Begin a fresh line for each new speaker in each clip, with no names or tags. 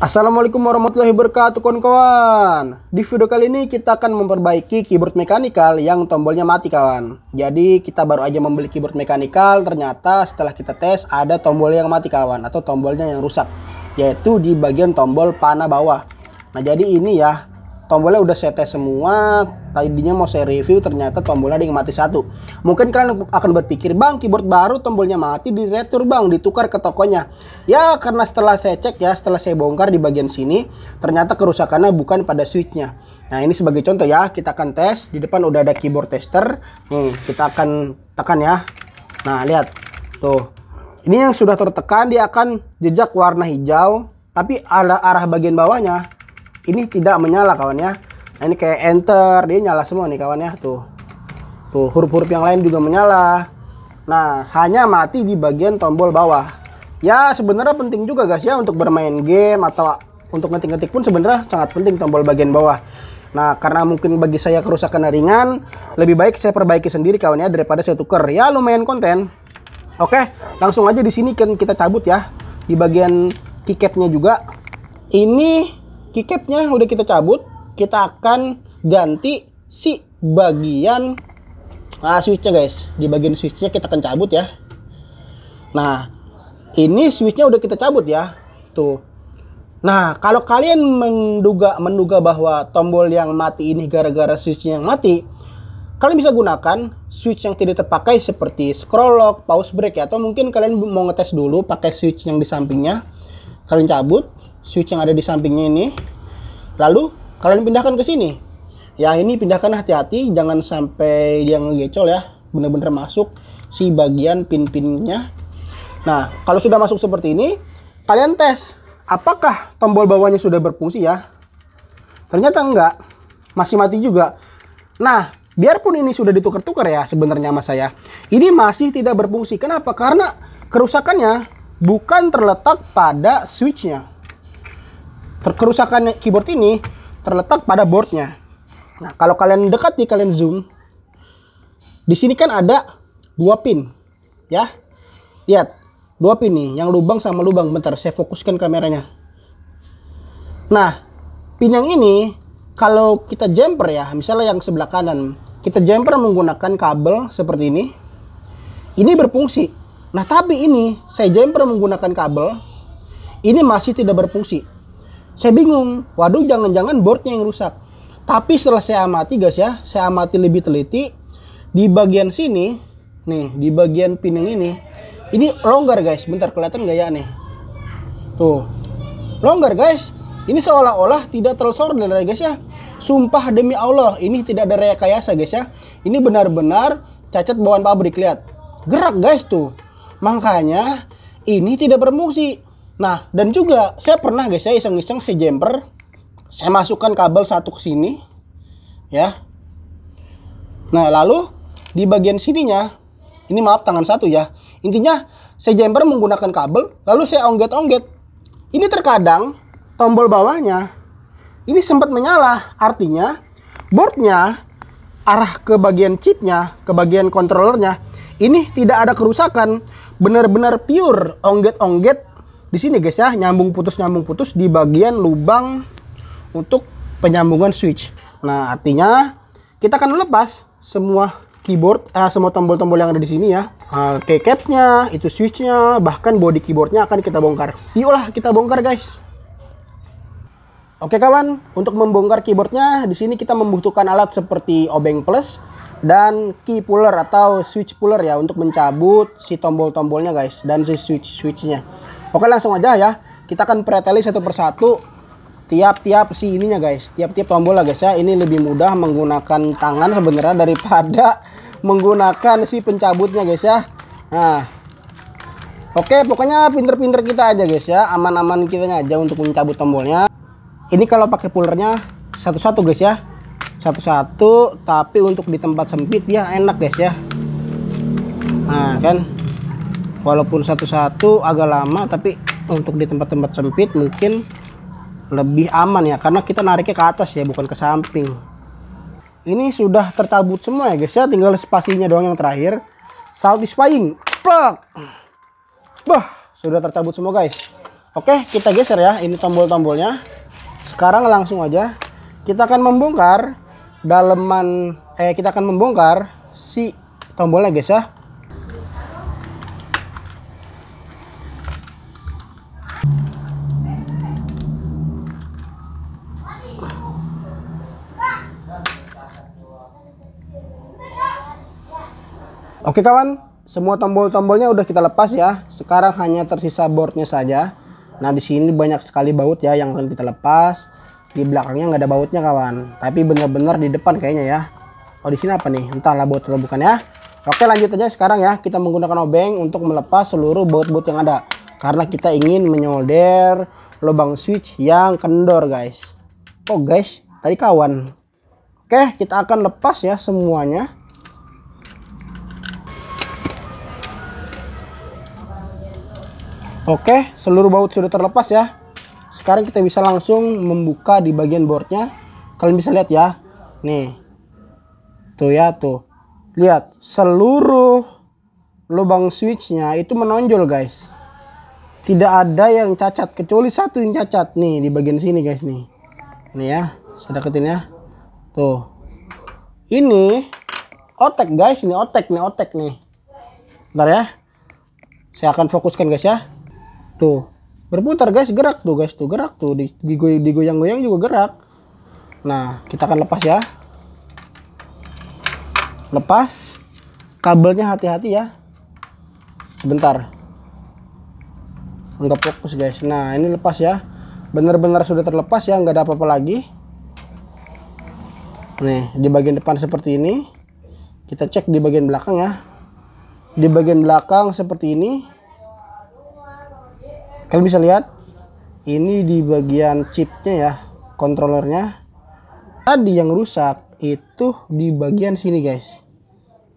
Assalamualaikum warahmatullahi wabarakatuh kawan-kawan Di video kali ini kita akan memperbaiki keyboard mekanikal yang tombolnya mati kawan Jadi kita baru aja membeli keyboard mekanikal Ternyata setelah kita tes ada tombol yang mati kawan Atau tombolnya yang rusak Yaitu di bagian tombol panah bawah Nah jadi ini ya tombolnya udah saya tes semua tadinya mau saya review ternyata tombolnya ada yang mati satu mungkin kalian akan berpikir bang keyboard baru tombolnya mati di retur bang ditukar ke tokonya ya karena setelah saya cek ya setelah saya bongkar di bagian sini ternyata kerusakannya bukan pada switchnya nah ini sebagai contoh ya kita akan tes di depan udah ada keyboard tester nih kita akan tekan ya nah lihat tuh ini yang sudah tertekan dia akan jejak warna hijau tapi arah, arah bagian bawahnya ini tidak menyala kawan ya nah ini kayak enter dia nyala semua nih kawan ya tuh tuh huruf-huruf yang lain juga menyala nah hanya mati di bagian tombol bawah ya sebenarnya penting juga guys ya untuk bermain game atau untuk ngetik-ngetik pun sebenarnya sangat penting tombol bagian bawah Nah, karena mungkin bagi saya kerusakan ringan, lebih baik saya perbaiki sendiri kawannya daripada saya tuker. Ya lumayan konten. Oke, langsung aja di sini kan kita cabut ya. Di bagian keycapnya juga. Ini keycapnya udah kita cabut kita akan ganti si bagian ah, switchnya guys di bagian switchnya kita akan cabut ya nah ini switchnya udah kita cabut ya tuh nah kalau kalian menduga menduga bahwa tombol yang mati ini gara-gara switchnya yang mati kalian bisa gunakan switch yang tidak terpakai seperti scroll lock, pause break ya atau mungkin kalian mau ngetes dulu pakai switch yang di sampingnya kalian cabut switch yang ada di sampingnya ini. Lalu kalian pindahkan ke sini. Ya ini pindahkan hati-hati, jangan sampai dia ngegecol ya. Bener-bener masuk si bagian pin-pinnya. Nah, kalau sudah masuk seperti ini, kalian tes apakah tombol bawahnya sudah berfungsi ya. Ternyata enggak, masih mati juga. Nah, biarpun ini sudah ditukar-tukar ya sebenarnya sama saya, ini masih tidak berfungsi. Kenapa? Karena kerusakannya bukan terletak pada switchnya, kerusakan keyboard ini terletak pada boardnya. Nah, kalau kalian dekat nih kalian zoom, di sini kan ada dua pin, ya. Lihat, dua pin nih, yang lubang sama lubang. Bentar, saya fokuskan kameranya. Nah, pin yang ini kalau kita jumper ya, misalnya yang sebelah kanan, kita jumper menggunakan kabel seperti ini. Ini berfungsi. Nah, tapi ini saya jumper menggunakan kabel, ini masih tidak berfungsi saya bingung waduh jangan-jangan boardnya yang rusak tapi setelah saya amati guys ya saya amati lebih teliti di bagian sini nih di bagian pin yang ini ini longgar guys bentar kelihatan gak ya nih tuh longgar guys ini seolah-olah tidak tersolder guys ya sumpah demi Allah ini tidak ada rekayasa guys ya ini benar-benar cacat bawaan pabrik lihat gerak guys tuh makanya ini tidak berfungsi Nah, dan juga saya pernah guys saya iseng-iseng si jumper saya masukkan kabel satu ke sini ya. Nah, lalu di bagian sininya ini maaf tangan satu ya. Intinya saya jumper menggunakan kabel lalu saya onget-onget Ini terkadang tombol bawahnya ini sempat menyala. Artinya boardnya arah ke bagian chipnya, ke bagian kontrolernya, ini tidak ada kerusakan, benar-benar pure onget-onget di sini guys ya nyambung putus nyambung putus di bagian lubang untuk penyambungan switch nah artinya kita akan lepas semua keyboard eh, semua tombol-tombol yang ada di sini ya eh, keycapnya itu switchnya bahkan body keyboardnya akan kita bongkar yuklah kita bongkar guys Oke kawan, untuk membongkar keyboardnya di sini kita membutuhkan alat seperti obeng plus dan key puller atau switch puller ya untuk mencabut si tombol-tombolnya guys dan si switch switchnya. Oke langsung aja ya. Kita akan preteli satu persatu tiap-tiap si ininya guys. Tiap-tiap tombol lah guys ya. Ini lebih mudah menggunakan tangan sebenarnya daripada menggunakan si pencabutnya guys ya. Nah. Oke pokoknya pinter-pinter kita aja guys ya. Aman-aman kitanya aja untuk mencabut tombolnya. Ini kalau pakai pullernya satu-satu guys ya. Satu-satu tapi untuk di tempat sempit ya enak guys ya. Nah kan walaupun satu-satu agak lama tapi untuk di tempat-tempat sempit mungkin lebih aman ya karena kita nariknya ke atas ya bukan ke samping ini sudah tercabut semua ya guys ya tinggal spasinya doang yang terakhir satisfying Plak. bah sudah tercabut semua guys oke kita geser ya ini tombol-tombolnya sekarang langsung aja kita akan membongkar daleman eh kita akan membongkar si tombolnya guys ya Oke kawan, semua tombol-tombolnya udah kita lepas ya. Sekarang hanya tersisa boardnya saja. Nah di sini banyak sekali baut ya yang akan kita lepas. Di belakangnya nggak ada bautnya kawan. Tapi bener-bener di depan kayaknya ya. Oh di sini apa nih? Entahlah baut atau bukan ya. Oke lanjut aja sekarang ya. Kita menggunakan obeng untuk melepas seluruh baut-baut yang ada. Karena kita ingin menyolder lubang switch yang kendor guys. Oh guys, tadi kawan. Oke, kita akan lepas ya semuanya. Oke, seluruh baut sudah terlepas ya. Sekarang kita bisa langsung membuka di bagian boardnya. Kalian bisa lihat ya. Nih. Tuh ya, tuh. Lihat, seluruh lubang switchnya itu menonjol guys. Tidak ada yang cacat, kecuali satu yang cacat. Nih, di bagian sini guys nih. Nih ya, saya deketin ya. Tuh. Ini otek guys, ini otek nih, otek nih. Bentar ya. Saya akan fokuskan guys ya tuh berputar guys gerak tuh guys tuh gerak tuh digoy digoyang-goyang juga gerak nah kita akan lepas ya lepas kabelnya hati-hati ya sebentar nggak fokus guys nah ini lepas ya benar-benar sudah terlepas ya nggak ada apa-apa lagi nih di bagian depan seperti ini kita cek di bagian belakang ya di bagian belakang seperti ini kalian bisa lihat ini di bagian chipnya ya kontrolernya tadi yang rusak itu di bagian sini guys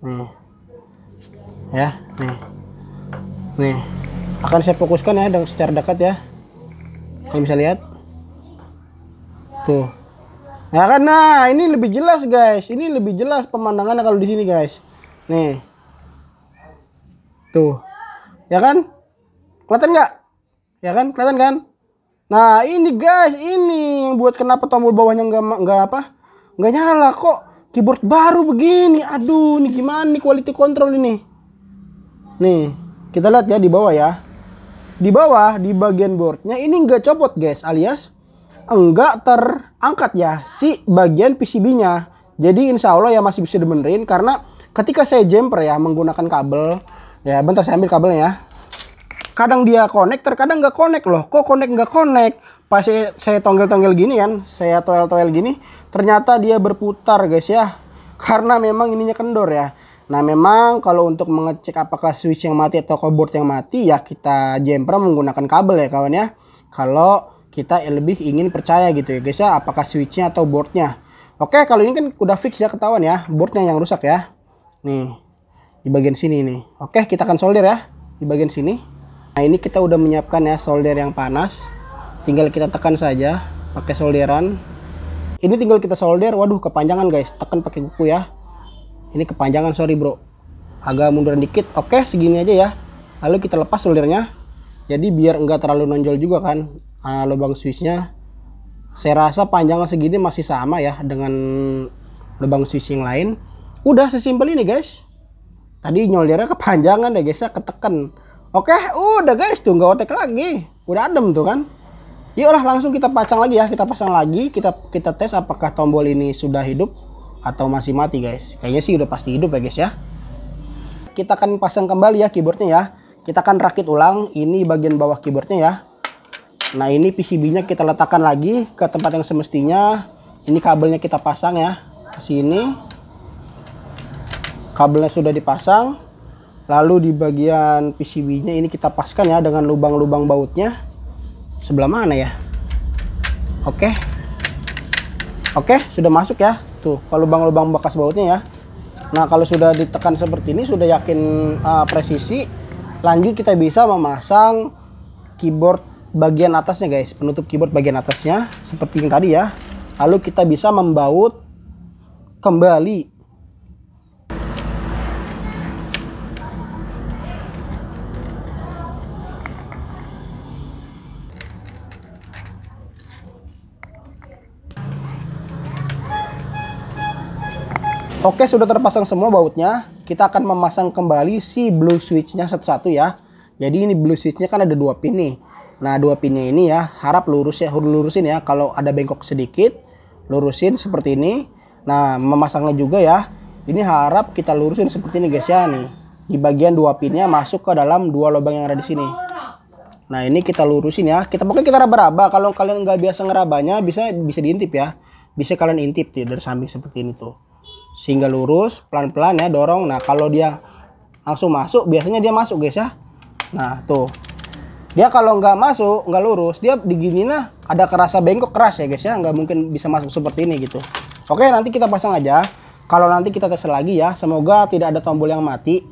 nih ya nih nih akan saya fokuskan ya secara dekat ya kalian bisa lihat tuh nah kan nah ini lebih jelas guys ini lebih jelas pemandangannya kalau di sini guys nih tuh ya kan kelihatan nggak ya kan kelihatan kan nah ini guys ini yang buat kenapa tombol bawahnya nggak nggak apa nggak nyala kok keyboard baru begini aduh ini gimana nih quality control ini nih kita lihat ya di bawah ya di bawah di bagian boardnya ini nggak copot guys alias enggak terangkat ya si bagian PCB nya jadi insya Allah ya masih bisa dibenerin karena ketika saya jumper ya menggunakan kabel ya bentar saya ambil kabelnya ya kadang dia connect terkadang nggak connect loh kok connect nggak connect pas saya, tonggel-tonggel gini kan saya toel-toel gini ternyata dia berputar guys ya karena memang ininya kendor ya nah memang kalau untuk mengecek apakah switch yang mati atau keyboard yang mati ya kita jemper menggunakan kabel ya kawan ya kalau kita lebih ingin percaya gitu ya guys ya apakah switchnya atau boardnya oke kalau ini kan udah fix ya ketahuan ya boardnya yang rusak ya nih di bagian sini nih. Oke, kita akan solder ya di bagian sini. Nah ini kita udah menyiapkan ya solder yang panas. Tinggal kita tekan saja pakai solderan. Ini tinggal kita solder. Waduh kepanjangan guys. Tekan pakai kuku ya. Ini kepanjangan sorry bro. Agak munduran dikit. Oke segini aja ya. Lalu kita lepas soldernya. Jadi biar nggak terlalu nonjol juga kan uh, lubang switchnya. Saya rasa panjangnya segini masih sama ya dengan lubang switch yang lain. Udah sesimpel ini guys. Tadi nyoldernya kepanjangan ya guys ya ketekan Oke, udah guys tuh nggak otek lagi. Udah adem tuh kan. Yuklah langsung kita pasang lagi ya, kita pasang lagi, kita kita tes apakah tombol ini sudah hidup atau masih mati guys. Kayaknya sih udah pasti hidup ya guys ya. Kita akan pasang kembali ya keyboardnya ya. Kita akan rakit ulang ini bagian bawah keyboardnya ya. Nah ini PCB-nya kita letakkan lagi ke tempat yang semestinya. Ini kabelnya kita pasang ya ke sini. Kabelnya sudah dipasang. Lalu di bagian PCB-nya ini kita paskan ya dengan lubang-lubang bautnya. Sebelah mana ya? Oke. Oke, sudah masuk ya. Tuh, kalau lubang-lubang bekas bautnya ya. Nah, kalau sudah ditekan seperti ini sudah yakin uh, presisi, lanjut kita bisa memasang keyboard bagian atasnya guys, penutup keyboard bagian atasnya seperti yang tadi ya. Lalu kita bisa membaut kembali Oke, sudah terpasang semua bautnya. Kita akan memasang kembali si blue switchnya satu-satu ya. Jadi ini blue switchnya kan ada dua pin nih. Nah, dua pinnya ini ya, harap lurus ya, lurusin ya. Kalau ada bengkok sedikit, lurusin seperti ini. Nah, memasangnya juga ya. Ini harap kita lurusin seperti ini guys ya nih. Di bagian dua pinnya masuk ke dalam dua lubang yang ada di sini. Nah, ini kita lurusin ya. Kita pokoknya kita raba-raba. Kalau kalian nggak biasa ngerabanya, bisa bisa diintip ya. Bisa kalian intip ya, dari samping seperti ini tuh sehingga lurus pelan-pelan ya dorong nah kalau dia langsung masuk biasanya dia masuk guys ya nah tuh dia kalau nggak masuk nggak lurus dia digini nah ada kerasa bengkok keras ya guys ya nggak mungkin bisa masuk seperti ini gitu oke nanti kita pasang aja kalau nanti kita tes lagi ya semoga tidak ada tombol yang mati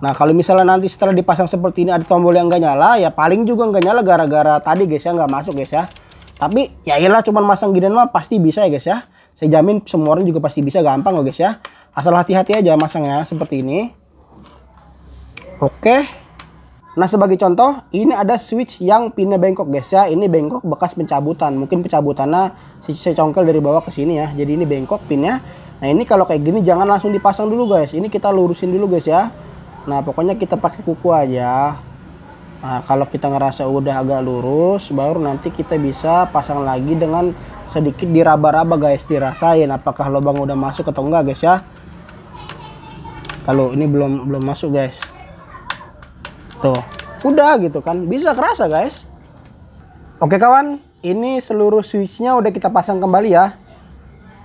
nah kalau misalnya nanti setelah dipasang seperti ini ada tombol yang nggak nyala ya paling juga nggak nyala gara-gara tadi guys ya nggak masuk guys ya tapi ya iyalah cuman masang gini mah pasti bisa ya guys ya saya jamin semua orang juga pasti bisa gampang loh guys ya. Asal hati-hati aja masangnya seperti ini. Oke. Nah sebagai contoh ini ada switch yang pinnya bengkok guys ya. Ini bengkok bekas pencabutan. Mungkin pencabutannya saya congkel dari bawah ke sini ya. Jadi ini bengkok pinnya. Nah ini kalau kayak gini jangan langsung dipasang dulu guys. Ini kita lurusin dulu guys ya. Nah pokoknya kita pakai kuku aja. Nah kalau kita ngerasa udah agak lurus baru nanti kita bisa pasang lagi dengan sedikit diraba-raba guys dirasain apakah lubang udah masuk atau enggak guys ya kalau ini belum belum masuk guys tuh udah gitu kan bisa kerasa guys oke kawan ini seluruh switchnya udah kita pasang kembali ya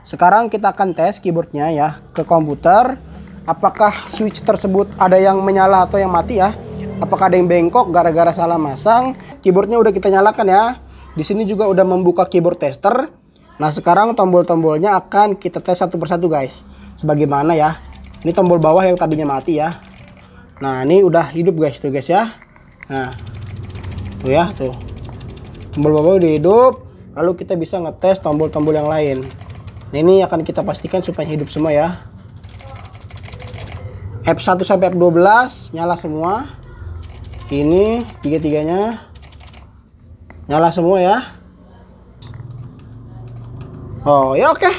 sekarang kita akan tes keyboardnya ya ke komputer apakah switch tersebut ada yang menyala atau yang mati ya apakah ada yang bengkok gara-gara salah masang keyboardnya udah kita nyalakan ya di sini juga udah membuka keyboard tester. Nah, sekarang tombol-tombolnya akan kita tes satu persatu, guys. Sebagaimana ya. Ini tombol bawah yang tadinya mati ya. Nah, ini udah hidup, guys. Tuh, guys ya. Nah. Tuh ya, tuh. Tombol bawah udah hidup. Lalu kita bisa ngetes tombol-tombol yang lain. Nah, ini akan kita pastikan supaya hidup semua ya. F1 sampai F12 nyala semua. Ini tiga-tiganya nyala semua ya oh ya oke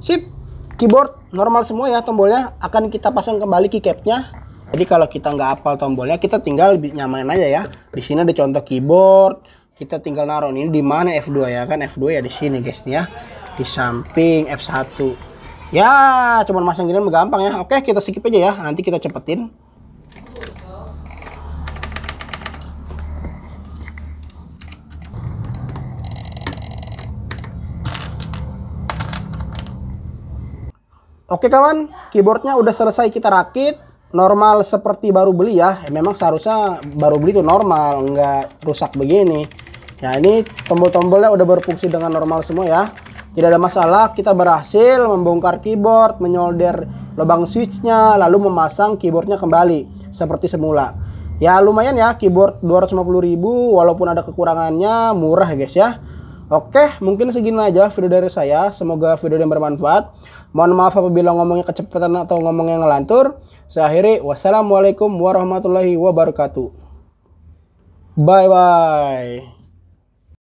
sip keyboard normal semua ya tombolnya akan kita pasang kembali keycapnya jadi kalau kita nggak hafal tombolnya kita tinggal nyamain aja ya di sini ada contoh keyboard kita tinggal naruh ini di mana F2 ya kan F2 ya di sini guys ya di samping F1 ya cuman masang gini gampang ya oke kita skip aja ya nanti kita cepetin Oke kawan, keyboardnya udah selesai kita rakit. Normal seperti baru beli ya. Eh, memang seharusnya baru beli itu normal, nggak rusak begini. Ya ini tombol-tombolnya udah berfungsi dengan normal semua ya. Tidak ada masalah, kita berhasil membongkar keyboard, menyolder lubang switchnya, lalu memasang keyboardnya kembali seperti semula. Ya lumayan ya, keyboard 250.000 walaupun ada kekurangannya, murah ya guys ya. Oke, mungkin segini aja video dari saya. Semoga video ini bermanfaat. Mohon maaf apabila ngomongnya kecepatan atau ngomongnya ngelantur. Saya akhiri, wassalamualaikum warahmatullahi wabarakatuh. Bye-bye.